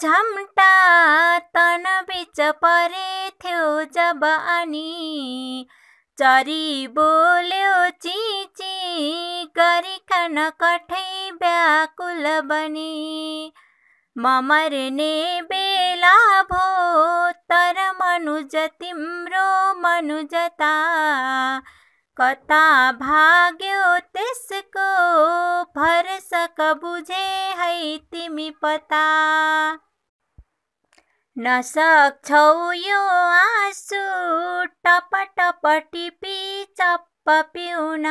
झम्टा बिच परे थियो जब अनि चरी बोल्यो चिची गरिकन कठै व्याकुल बनी म मर्ने बेला भो तर मनुज तिम्रो मनुजता कता भाग्यो त्यसको भरसक बुझे है तिमी पता नसक्छौ यो आँसु टप टप टिपी चप्प पिउन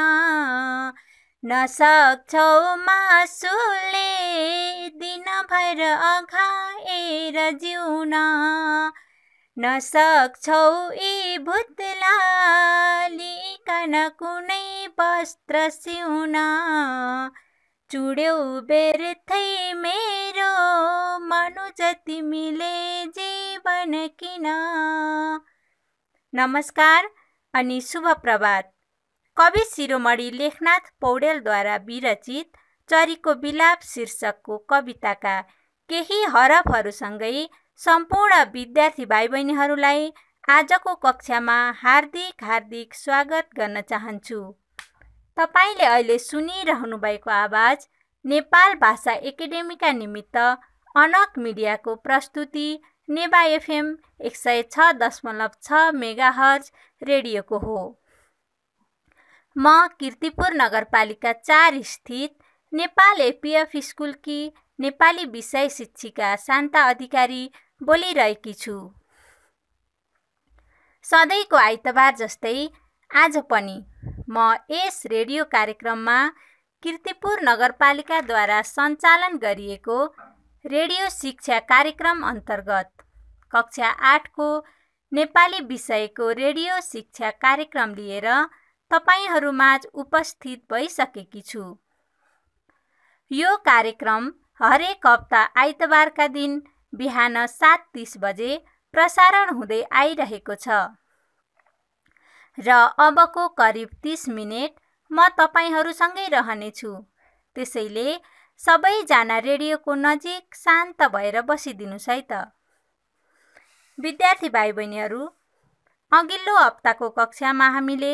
नसक्छौ मासुले दिनभर अघाएर जिउन नसक्छौ यी भुतलालिकन कुनै वस्त्र सिउना बेर थई मेरो जति मिले जीवन किन नमस्कार अनि शुभ प्रभात कवि शिरोमणि लेखनाथ पौडेलद्वारा विरचित चरीको विलाप शीर्षकको कविताका केही हरफहरूसँगै सम्पूर्ण विद्यार्थी भाइ बहिनीहरूलाई आजको कक्षामा हार्दिक हार्दिक स्वागत गर्न चाहन्छु तपाईँले अहिले सुनिरहनु भएको आवाज नेपाल भाषा एकाडेमीका निमित्त अनक मिडियाको प्रस्तुति नेवा एफएम एक सय छ दशमलव छ मेगा हर्ज रेडियोको हो म किर्तिपुर नगरपालिका चार स्थित नेपाल एपिएफ स्कुलकी नेपाली विषय शिक्षिका शान्ता अधिकारी बोलिरहेकी छु सधैँको आइतबार जस्तै आज पनि म यस रेडियो कार्यक्रममा किर्तिपुर नगरपालिकाद्वारा सञ्चालन गरिएको रेडियो शिक्षा कार्यक्रम अन्तर्गत कक्षा आठको नेपाली विषयको रेडियो शिक्षा कार्यक्रम लिएर तपाईँहरूमाझ उपस्थित भइसकेकी छु यो कार्यक्रम हरेक हप्ता आइतबारका दिन बिहान सात तिस बजे प्रसारण हुँदै आइरहेको छ र अबको करिब तिस मिनट म तपाईँहरूसँगै रहनेछु त्यसैले सबैजना रेडियोको नजिक शान्त भएर बसिदिनुहोस् है त विद्यार्थी भाइ बहिनीहरू अघिल्लो हप्ताको कक्षामा हामीले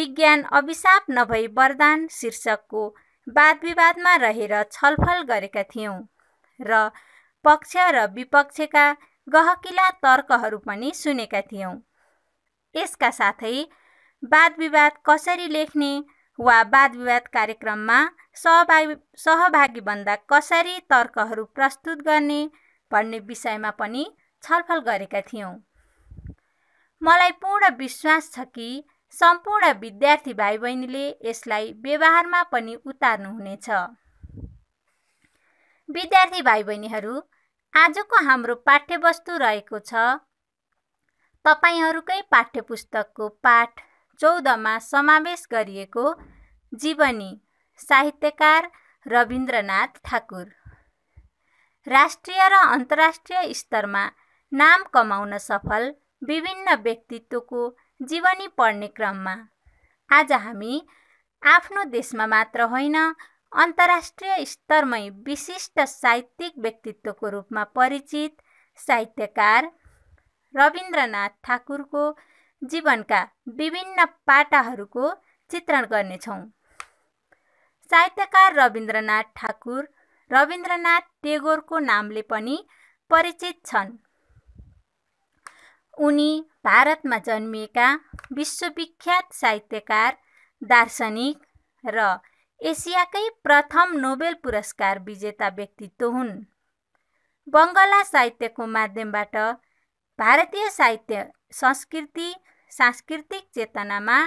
विज्ञान अभिशाप नभई वरदान शीर्षकको वाद विवादमा रहेर छलफल गरेका थियौँ र पक्ष र विपक्षका गहकिला तर्कहरू पनि सुनेका थियौँ यसका साथै वाद विवाद कसरी लेख्ने वा वाद विवाद कार्यक्रममा सहभागी सहभागी भन्दा कसरी तर्कहरू प्रस्तुत गर्ने भन्ने विषयमा पनि छलफल गरेका थियौँ मलाई पूर्ण विश्वास छ कि सम्पूर्ण विद्यार्थी भाइ बहिनीले यसलाई व्यवहारमा पनि उतार्नुहुनेछ विद्यार्थी भाइ बहिनीहरू आजको हाम्रो पाठ्यवस्तु रहेको छ तपाईँहरूकै पाठ्यपुस्तकको पाठ चौधमा समावेश गरिएको जीवनी साहित्यकार रविन्द्रनाथ ठाकुर राष्ट्रिय र अन्तर्राष्ट्रिय स्तरमा नाम कमाउन सफल विभिन्न व्यक्तित्वको जीवनी पढ्ने क्रममा आज हामी आफ्नो देशमा मात्र होइन अन्तर्राष्ट्रिय स्तरमै विशिष्ट साहित्यिक व्यक्तित्वको रूपमा परिचित साहित्यकार रविन्द्रनाथ ठाकुरको जीवनका विभिन्न पाटाहरूको चित्रण गर्नेछौँ साहित्यकार रविन्द्रनाथ ठाकुर रविन्द्रनाथ टेगोरको नामले पनि परिचित छन् उनी भारतमा जन्मिएका विश्वविख्यात साहित्यकार दार्शनिक र एसियाकै प्रथम नोबेल पुरस्कार विजेता व्यक्तित्व हुन् बङ्गला साहित्यको माध्यमबाट भारतीय साहित्य संस्कृति सांस्कृतिक चेतनामा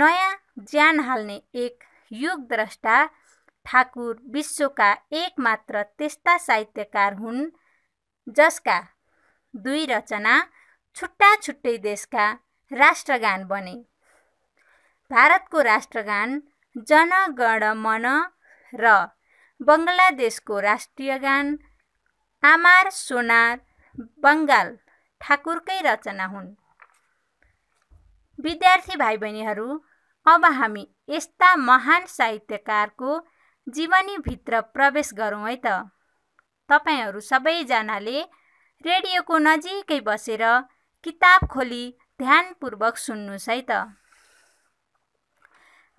नयाँ ज्यान हाल्ने एक युगद्रष्टा ठाकुर विश्वका एकमात्र त्यस्ता साहित्यकार हुन् जसका दुई रचना छुट्टा छुट्टै देशका राष्ट्रगान बने भारतको राष्ट्रगान जनगण मन र बङ्गलादेशको राष्ट्रिय गान आमार सोनार बङ्गाल ठाकुरकै रचना हुन् विद्यार्थी भाइ बहिनीहरू अब हामी यस्ता महान साहित्यकारको जीवनीभित्र प्रवेश गरौँ है त तपाईँहरू सबैजनाले रेडियोको नजिकै बसेर किताब खोली ध्यानपूर्वक सुन्नुहोस् है त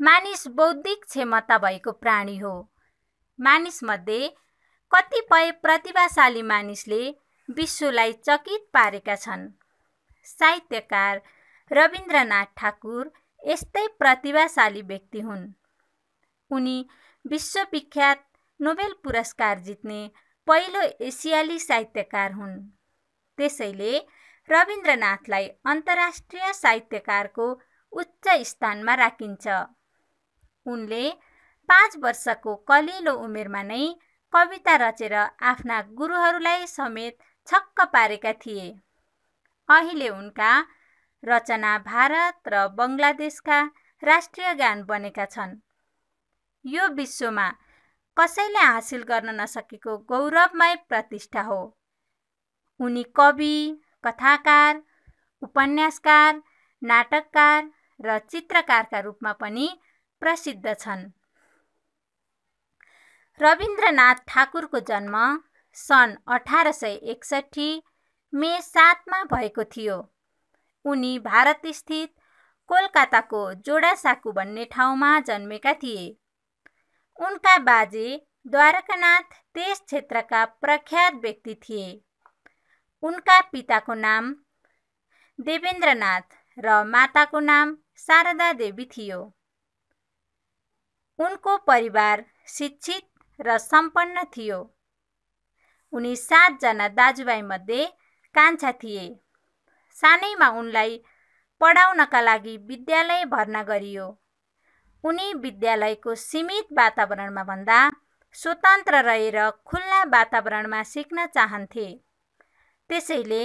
मानिस बौद्धिक क्षमता भएको प्राणी हो मानिसमध्ये कतिपय प्रतिभाशाली मानिसले विश्वलाई चकित पारेका छन् साहित्यकार रविन्द्रनाथ ठाकुर यस्तै प्रतिभाशाली व्यक्ति हुन् उनी विश्वविख्यात नोबेल पुरस्कार जित्ने पहिलो एसियाली साहित्यकार हुन् त्यसैले रविन्द्रनाथलाई अन्तर्राष्ट्रिय साहित्यकारको उच्च स्थानमा राखिन्छ उनले पाँच वर्षको कलिलो उमेरमा नै कविता रचेर आफ्ना गुरुहरूलाई समेत छक्क पारेका थिए अहिले उनका रचना भारत र बङ्गलादेशका राष्ट्रिय गान बनेका छन् यो विश्वमा कसैले हासिल गर्न नसकेको गौरवमय प्रतिष्ठा हो उनी कवि कथाकार उपन्यासकार नाटककार र चित्रकारका रूपमा पनि प्रसिद्ध छन् रविन्द्रनाथ ठाकुरको जन्म सन् अठार सय एकसट्ठी मे सातमा भएको थियो उनी भारतस्थित कोलकाताको जोडासाकु भन्ने ठाउँमा जन्मेका थिए उनका बाजे द्वारकानाथ त्यस क्षेत्रका प्रख्यात व्यक्ति थिए उनका पिताको नाम देवेन्द्रनाथ र माताको नाम शारदा देवी थियो उनको परिवार शिक्षित र सम्पन्न थियो उनी सातजना दाजुभाइमध्ये कान्छा थिए सानैमा उनलाई पढाउनका लागि विद्यालय भर्ना गरियो उनी विद्यालयको सीमित वातावरणमा भन्दा स्वतन्त्र रहेर खुल्ला वातावरणमा सिक्न चाहन्थे त्यसैले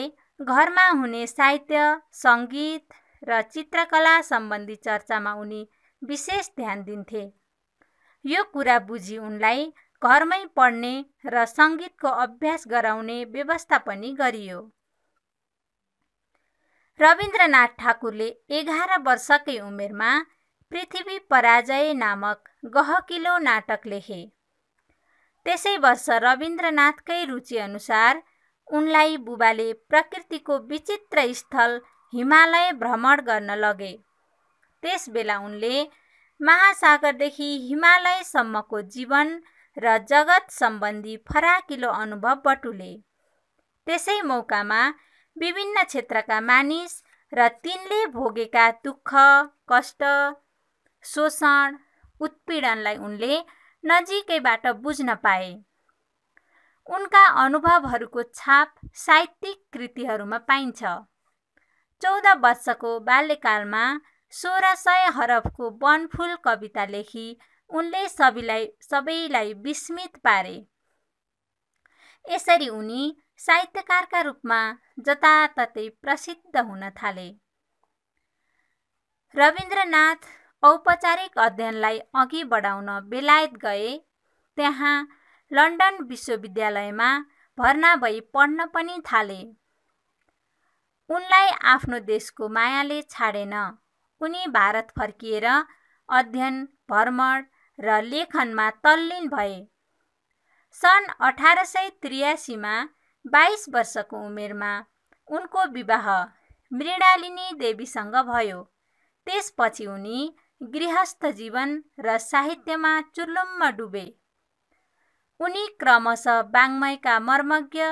घरमा हुने साहित्य सङ्गीत र चित्रकला सम्बन्धी चर्चामा उनी विशेष ध्यान दिन्थे यो कुरा बुझी उनलाई घरमै पढ्ने र सङ्गीतको अभ्यास गराउने व्यवस्था पनि गरियो रविन्द्रनाथ ठाकुरले एघार वर्षकै उमेरमा पृथ्वी पराजय नामक गहकिलो नाटक लेखे त्यसै वर्ष रविन्द्रनाथकै रुचिअनुसार उनलाई बुबाले प्रकृतिको विचित्र स्थल हिमालय भ्रमण गर्न लगे त्यस बेला उनले महासागरदेखि हिमालयसम्मको जीवन र जगत सम्बन्धी फराकिलो अनुभव बटुले त्यसै मौकामा विभिन्न क्षेत्रका मानिस र तिनले भोगेका दुःख कष्ट शोषण उत्पीडनलाई उनले नजिकैबाट बुझ्न पाए उनका अनुभवहरूको छाप साहित्यिक कृतिहरूमा पाइन्छ चौध वर्षको बाल्यकालमा सोह्र सय हरफको वनफुल कविता लेखी उनले सबैलाई सबैलाई विस्मित पारे यसरी उनी साहित्यकारका रूपमा जताततै प्रसिद्ध हुन थाले रविन्द्रनाथ औपचारिक अध्ययनलाई अघि बढाउन बेलायत गए त्यहाँ लन्डन विश्वविद्यालयमा भर्ना भई पढ्न पनि थाले उनलाई आफ्नो देशको मायाले छाडेन उनी भारत फर्किएर अध्ययन भ्रमण र लेखनमा तल्लीन भए सन् अठार सय त्रियासीमा बाइस वर्षको उमेरमा उनको विवाह मृणालिनी देवीसँग भयो त्यसपछि उनी गृहस्थ जीवन र साहित्यमा चुल्लुम्म डुबे उनी क्रमशः वाङ्मयका मर्मज्ञ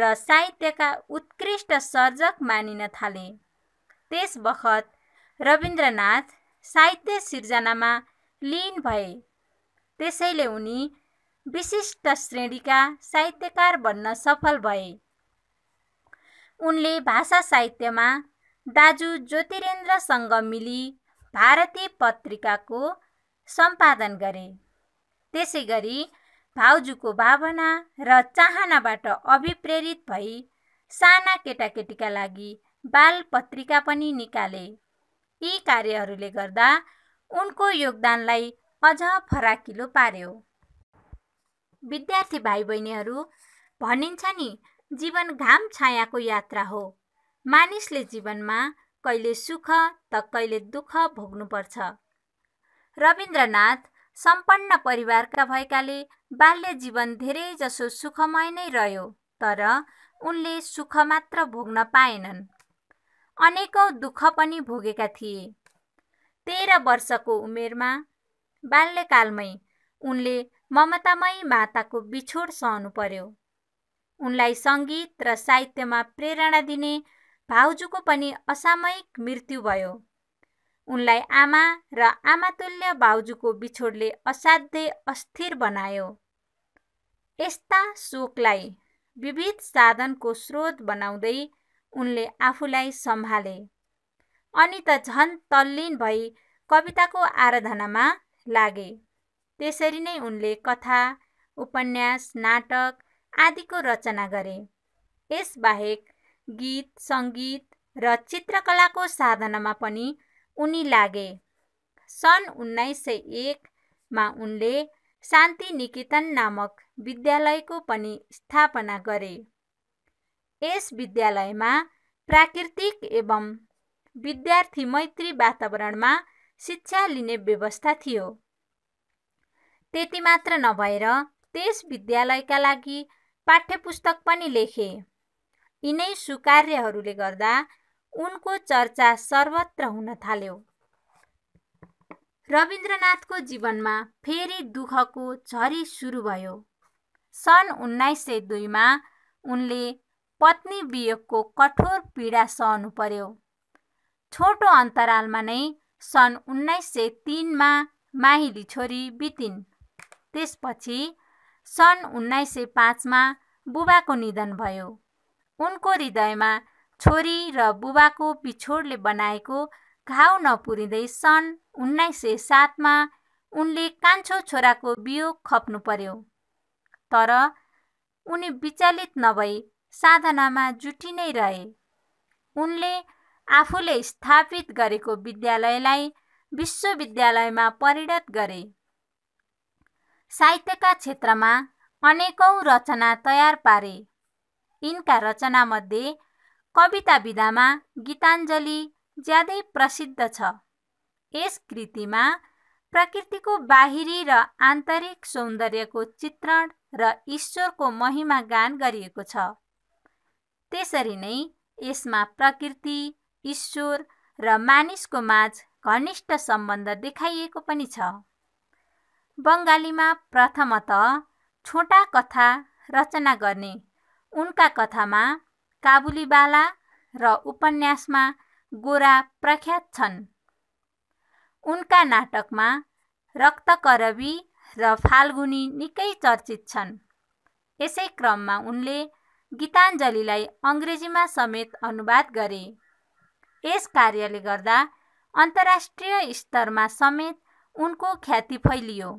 र साहित्यका उत्कृष्ट सर्जक मानिन थाले त्यस बखत रविन्द्रनाथ साहित्य सिर्जनामा लिन भए त्यसैले उनी विशिष्ट श्रेणीका साहित्यकार बन्न सफल भए उनले भाषा साहित्यमा दाजु ज्योतिरेन्द्रसँग मिली भारतीय पत्रिकाको सम्पादन गरे त्यसै गरी भाउजूको भावना र चाहनाबाट अभिप्रेरित भई साना केटाकेटीका लागि बाल पत्रिका पनि निकाले यी कार्यहरूले गर्दा उनको योगदानलाई अझ फराकिलो पार्यो विद्यार्थी भाइ बहिनीहरू भनिन्छ नि जीवन घाम छायाको यात्रा हो मानिसले जीवनमा कहिले सुख त कहिले दुःख भोग्नुपर्छ रविन्द्रनाथ सम्पन्न परिवारका भएकाले बाल्य जीवन धेरैजसो सुखमय नै रह्यो तर उनले सुख मात्र भोग्न पाएनन् अनेकौँ दुःख पनि भोगेका थिए तेह्र वर्षको उमेरमा बाल्यकालमै उनले ममतामयी माताको बिछोड सहनु पर्यो उनलाई सङ्गीत र साहित्यमा प्रेरणा दिने भाउजूको पनि असामयिक मृत्यु भयो उनलाई आमा र आमातुल्य भाउजूको बिछोडले असाध्यै अस्थिर बनायो यस्ता शोकलाई विविध साधनको स्रोत बनाउँदै उनले आफूलाई सम्हाले अनि त झन् तल्लीन भई कविताको आराधनामा लागे त्यसरी नै उनले कथा उपन्यास नाटक आदिको रचना गरे यसबाहेक गीत सङ्गीत र चित्रकलाको साधनामा पनि उनी लागे सन् उन्नाइस सय एकमा उनले शान्ति निकेतन नामक विद्यालयको पनि स्थापना गरे यस विद्यालयमा प्राकृतिक एवं विद्यार्थी मैत्री वातावरणमा शिक्षा लिने व्यवस्था थियो त्यति मात्र नभएर त्यस विद्यालयका लागि पाठ्यपुस्तक पनि लेखे यिनै सुकार्यहरूले गर्दा उनको चर्चा सर्वत्र हुन थाल्यो रविन्द्रनाथको जीवनमा फेरि दुःखको झरी सुरु भयो सन् उन्नाइस सय दुईमा उनले पत्नी वियोगको कठोर पीडा सहनु पर्यो छोटो अन्तरालमा नै सन् उन्नाइस सय तिनमा माहिली छोरी बितिन् त्यसपछि सन् उन्नाइस सय पाँचमा बुबाको निधन भयो उनको हृदयमा छोरी र बुबाको बिछोडले बनाएको घाउ नपुरिँदै सन् उन्नाइस सय सातमा उनले कान्छो छोराको बियो खप्नु पर्यो तर उनी विचलित नभई साधनामा जुटी नै रहे उनले आफूले स्थापित गरेको विद्यालयलाई विश्वविद्यालयमा परिणत गरे साहित्यका क्षेत्रमा अनेकौँ रचना तयार पारे यिनका रचनामध्ये कविता विधामा गीताञ्जली ज्यादै प्रसिद्ध छ यस कृतिमा प्रकृतिको बाहिरी र आन्तरिक सौन्दर्यको चित्रण र ईश्वरको महिमा गान गरिएको छ त्यसरी नै यसमा प्रकृति ईश्वर र मानिसको माझ घनिष्ठ सम्बन्ध देखाइएको पनि छ बङ्गालीमा प्रथमत छोटा कथा रचना गर्ने उनका कथामा काबुलीवाला र उपन्यासमा गोरा प्रख्यात छन् उनका नाटकमा रक्तकरवी र फाल्गुनी निकै चर्चित छन् यसै क्रममा उनले गीताञ्जलीलाई अङ्ग्रेजीमा समेत अनुवाद गरे यस कार्यले गर्दा अन्तर्राष्ट्रिय स्तरमा समेत उनको ख्याति फैलियो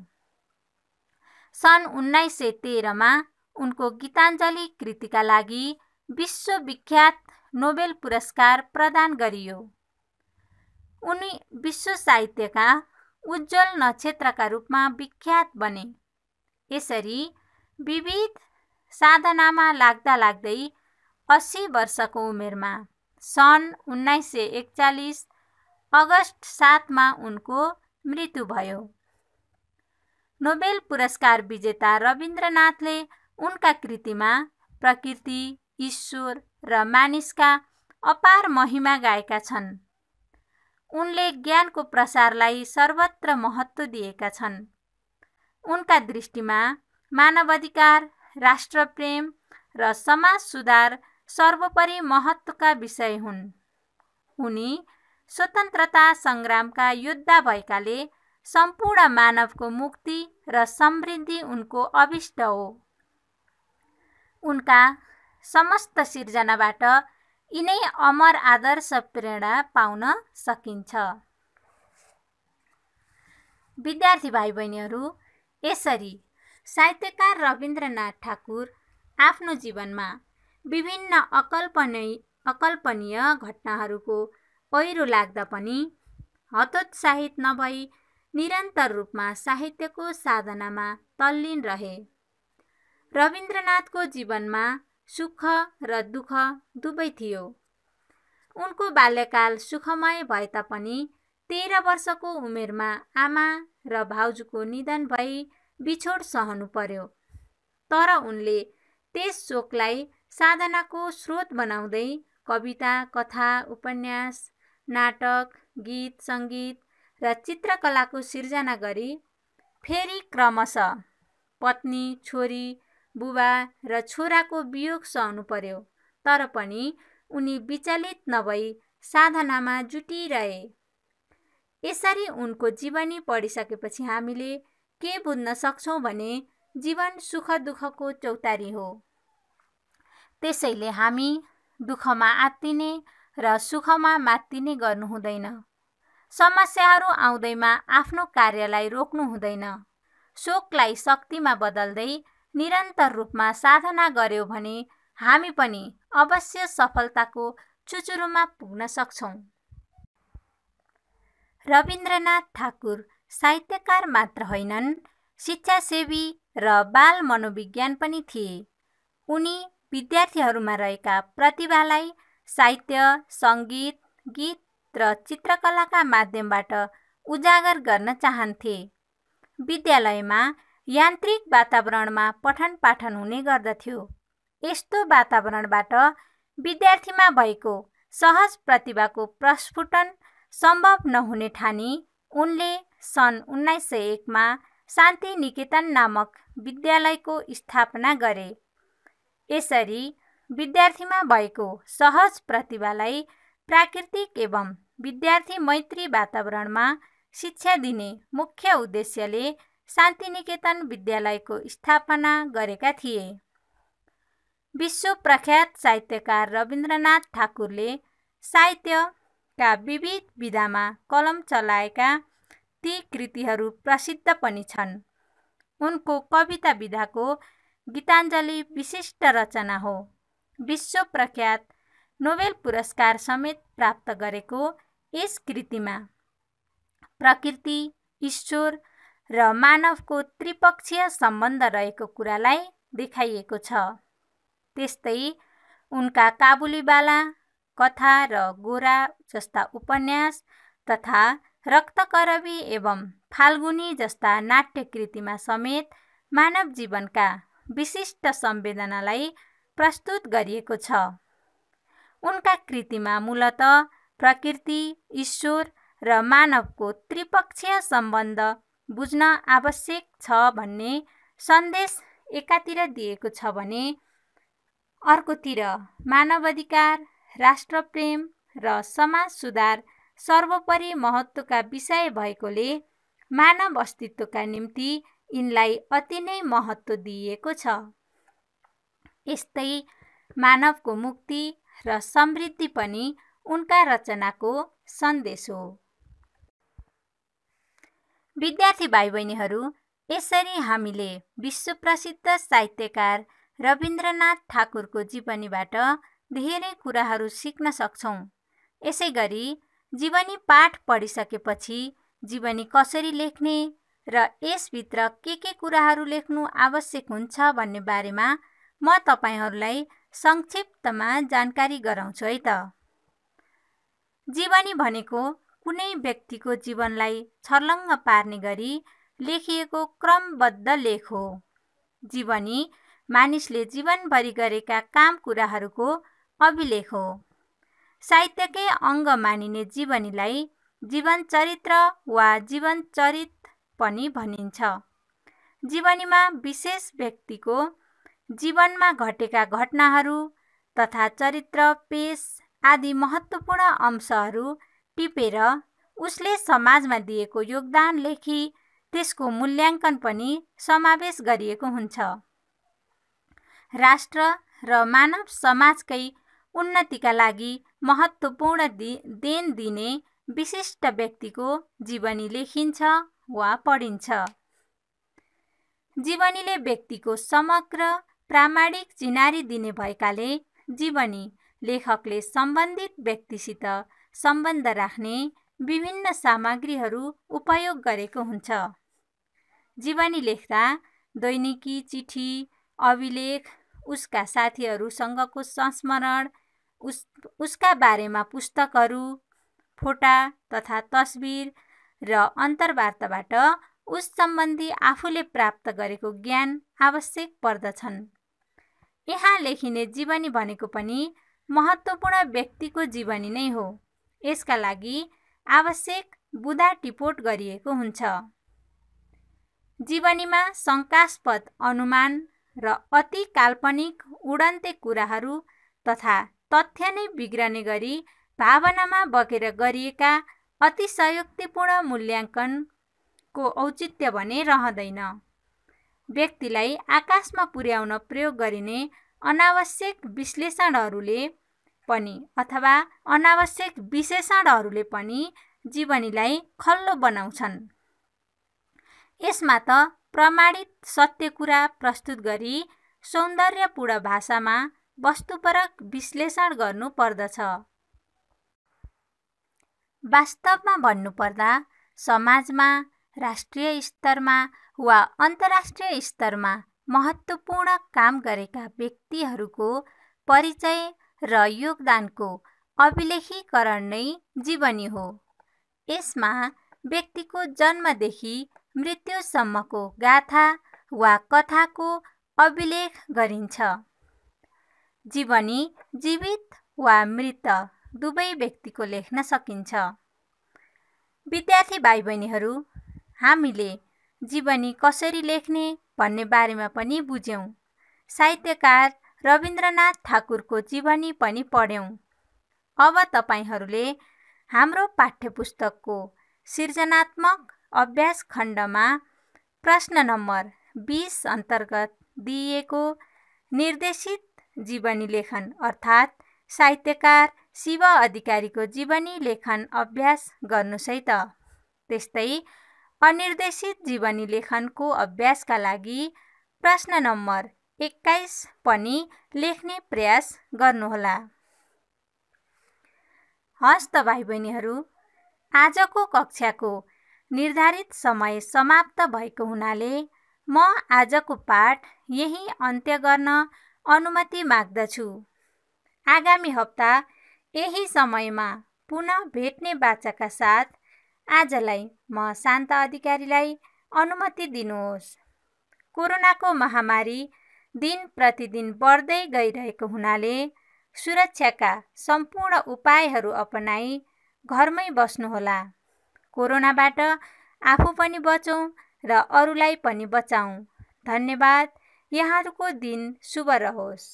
सन् उन्नाइस सय तेह्रमा उनको गीताञ्जली कृतिका लागि विश्वविख्यात नोबेल पुरस्कार प्रदान गरियो उनी विश्व साहित्यका उज्जवल नक्षत्रका रूपमा विख्यात बने यसरी विविध साधनामा लाग्दा लाग्दै अस्सी वर्षको उमेरमा सन् उन्नाइस सय एकचालिस अगस्ट सातमा उनको मृत्यु भयो नोबेल पुरस्कार विजेता रविन्द्रनाथले उनका कृतिमा प्रकृति ईश्वर र मानिसका अपार महिमा गाएका छन् उनले ज्ञानको प्रसारलाई सर्वत्र महत्त्व दिएका छन् उनका दृष्टिमा मानवाधिकार राष्ट्रप्रेम र समाज सुधार सर्वोपरि महत्त्वका विषय हुन् उनी स्वतन्त्रता सङ्ग्रामका योद्धा भएकाले सम्पूर्ण मानवको मुक्ति र समृद्धि उनको अविष्ट हो उनका समस्त सिर्जनाबाट यिनै अमर आदर्श प्रेरणा पाउन सकिन्छ विद्यार्थी भाइ बहिनीहरू यसरी साहित्यकार रविन्द्रनाथ ठाकुर आफ्नो जीवनमा विभिन्न अकल्पनीय अकल्पनीय घटनाहरूको पहिरो लाग्दा पनि हतोत्साहित नभई निरन्तर रूपमा साहित्यको साधनामा तल्लीन रहे रविन्द्रनाथको जीवनमा सुख र दुःख दुवै थियो उनको बाल्यकाल सुखमय भए तापनि तेह्र वर्षको उमेरमा आमा र भाउजूको निधन भई बिछोड सहनु पर्यो तर उनले त्यस शोकलाई साधनाको स्रोत बनाउँदै कविता कथा उपन्यास नाटक गीत सङ्गीत र चित्रकलाको सिर्जना गरी फेरि क्रमशः पत्नी छोरी बुबा र छोराको वियोग सहनु पर्यो तर पनि उनी विचलित नभई साधनामा जुटिरहे यसरी उनको जीवनी पढिसकेपछि हामीले के बुझ्न सक्छौँ भने जीवन सुख दुःखको चौतारी हो त्यसैले हामी दुःखमा आत्तिने र सुखमा मात्तिने गर्नु हुँदैन समस्याहरू आउँदैमा आफ्नो कार्यलाई रोक्नु हुँदैन शोकलाई शक्तिमा बदल्दै निरन्तर रूपमा साधना गर्यो भने हामी पनि अवश्य सफलताको चुचुरोमा पुग्न सक्छौँ रविन्द्रनाथ ठाकुर साहित्यकार मात्र होइनन् शिक्षासेवी र बाल मनोविज्ञान पनि थिए उनी विद्यार्थीहरूमा रहेका प्रतिभालाई साहित्य सङ्गीत गीत र चित्रकलाका माध्यमबाट उजागर गर्न चाहन्थे विद्यालयमा यान्त्रिक वातावरणमा पठन पाठन हुने गर्दथ्यो यस्तो वातावरणबाट विद्यार्थीमा भएको सहज प्रतिभाको प्रस्फुटन सम्भव नहुने ठानी उनले सन् उन्नाइस सय एकमा शान्ति निकेतन नामक विद्यालयको स्थापना गरे यसरी विद्यार्थीमा भएको सहज प्रतिभालाई प्राकृतिक एवं विद्यार्थी मैत्री वातावरणमा शिक्षा दिने मुख्य उद्देश्यले शान्तिनिकेतन विद्यालयको स्थापना गरेका थिए विश्व प्रख्यात साहित्यकार रविन्द्रनाथ ठाकुरले साहित्यका विविध विधामा कलम चलाएका ती कृतिहरू प्रसिद्ध पनि छन् उनको कविता विधाको गीताञ्जली विशिष्ट रचना हो विश्व प्रख्यात नोबेल पुरस्कार समेत प्राप्त गरेको यस कृतिमा प्रकृति ईश्वर र मानवको त्रिपक्षीय सम्बन्ध रहेको कुरालाई देखाइएको छ त्यस्तै उनका काबुलीवाला कथा र गोरा जस्ता उपन्यास तथा रक्तकरबी एवं फाल्गुनी जस्ता कृतिमा समेत मानव जीवनका विशिष्ट संवेदनालाई प्रस्तुत गरिएको छ उनका कृतिमा मूलत प्रकृति ईश्वर र मानवको त्रिपक्षीय सम्बन्ध बुझ्न आवश्यक छ भन्ने सन्देश एकातिर दिएको छ भने अर्कोतिर मानव अधिकार राष्ट्रप्रेम र समाज सुधार सर्वोपरि महत्त्वका विषय भएकोले मानव अस्तित्वका निम्ति यिनलाई अति नै महत्त्व दिइएको छ यस्तै मानवको मुक्ति र समृद्धि पनि उनका रचनाको सन्देश हो विद्यार्थी भाइ बहिनीहरू यसरी हामीले विश्वप्रसिद्ध साहित्यकार रविन्द्रनाथ ठाकुरको जीवनीबाट धेरै कुराहरू सिक्न सक्छौँ यसै गरी जीवनी पाठ पढिसकेपछि जीवनी कसरी लेख्ने र यसभित्र के के कुराहरू लेख्नु आवश्यक हुन्छ भन्ने बारेमा म तपाईँहरूलाई संक्षिप्तमा जानकारी गराउँछु है त जीवनी भनेको कुनै व्यक्तिको जीवनलाई छर्लङ्ग पार्ने गरी लेखिएको क्रमबद्ध लेख हो जीवनी मानिसले जीवनभरि गरेका काम कुराहरूको अभिलेख हो साहित्यकै अङ्ग मानिने जीवनीलाई जीवन चरित्र वा जीवन चरित पनि भनिन्छ जीवनीमा विशेष व्यक्तिको जीवनमा घटेका घटनाहरू तथा चरित्र पेस आदि महत्त्वपूर्ण अंशहरू टिपेर उसले समाजमा दिएको योगदान लेखी त्यसको मूल्याङ्कन पनि समावेश गरिएको हुन्छ राष्ट्र र मानव समाजकै उन्नतिका लागि महत्त्वपूर्ण दि देन दिने विशिष्ट व्यक्तिको जीवनी लेखिन्छ वा पढिन्छ जीवनीले व्यक्तिको समग्र प्रामाणिक चिनारी दिने भएकाले जीवनी लेखकले सम्बन्धित व्यक्तिसित सम्बन्ध राख्ने विभिन्न सामग्रीहरू उपयोग गरेको हुन्छ जीवनी लेख्दा दैनिकी चिठी अभिलेख उसका साथीहरूसँगको संस्मरण उस उसका बारेमा पुस्तकहरू फोटा तथा तस्बिर र अन्तर्वार्ताबाट उस सम्बन्धी आफूले प्राप्त गरेको ज्ञान आवश्यक पर्दछन् यहाँ लेखिने जीवनी भनेको पनि महत्त्वपूर्ण व्यक्तिको जीवनी नै हो यसका लागि आवश्यक बुदा टिपोट गरिएको हुन्छ जीवनीमा शङ्कास्पद अनुमान र अति काल्पनिक उडन्ते कुराहरू तथा तथ्य नै बिग्रने गरी भावनामा बगेर गरिएका अतिशयोक्तिपूर्ण मूल्याङ्कनको औचित्य भने रहँदैन व्यक्तिलाई आकाशमा पुर्याउन प्रयोग गरिने अनावश्यक विश्लेषणहरूले पनि अथवा अनावश्यक विशेषणहरूले पनि जीवनीलाई खल्लो बनाउँछन् यसमा त प्रमाणित सत्य कुरा प्रस्तुत गरी सौन्दर्यपूर्ण भाषामा वस्तुपरक विश्लेषण गर्नु पर्दछ वास्तवमा भन्नुपर्दा समाजमा राष्ट्रिय स्तरमा वा अन्तर्राष्ट्रिय स्तरमा महत्त्वपूर्ण काम गरेका व्यक्तिहरूको परिचय र योगदानको अभिलेखीकरण नै जीवनी हो यसमा व्यक्तिको जन्मदेखि मृत्युसम्मको गाथा वा कथाको अभिलेख गरिन्छ जीवनी जीवित वा मृत दुवै व्यक्तिको लेख्न सकिन्छ विद्यार्थी भाइ बहिनीहरू हामीले जीवनी कसरी लेख्ने भन्ने बारेमा पनि बुझ्यौँ साहित्यकार रविन्द्रनाथ ठाकुरको जीवनी पनि पढ्यौँ अब तपाईँहरूले हाम्रो पाठ्यपुस्तकको सृजनात्मक अभ्यास खण्डमा प्रश्न नम्बर बिस अन्तर्गत दिइएको निर्देशित जीवनी लेखन अर्थात् साहित्यकार शिव अधिकारीको जीवनी लेखन अभ्यास गर्नुसै त त्यस्तै अनिर्देशित जीवनी लेखनको अभ्यासका लागि प्रश्न नम्बर एक्काइस पनि लेख्ने प्रयास गर्नुहोला हस् त भाइ बहिनीहरू आजको कक्षाको निर्धारित समय समाप्त भएको हुनाले म आजको पाठ यही अन्त्य गर्न अनुमति माग्दछु आगामी हप्ता यही समयमा पुनः भेट्ने बाचाका साथ आजलाई म शान्त अधिकारीलाई अनुमति दिनुहोस् कोरोनाको महामारी दिन प्रतिदिन बढ्दै गइरहेको हुनाले सुरक्षाका सम्पूर्ण उपायहरू अपनाई घरमै बस्नुहोला कोरोनाबाट आफू पनि बचौँ र अरूलाई पनि बचाउँ धन्यवाद यहाँहरूको दिन शुभ रहोस्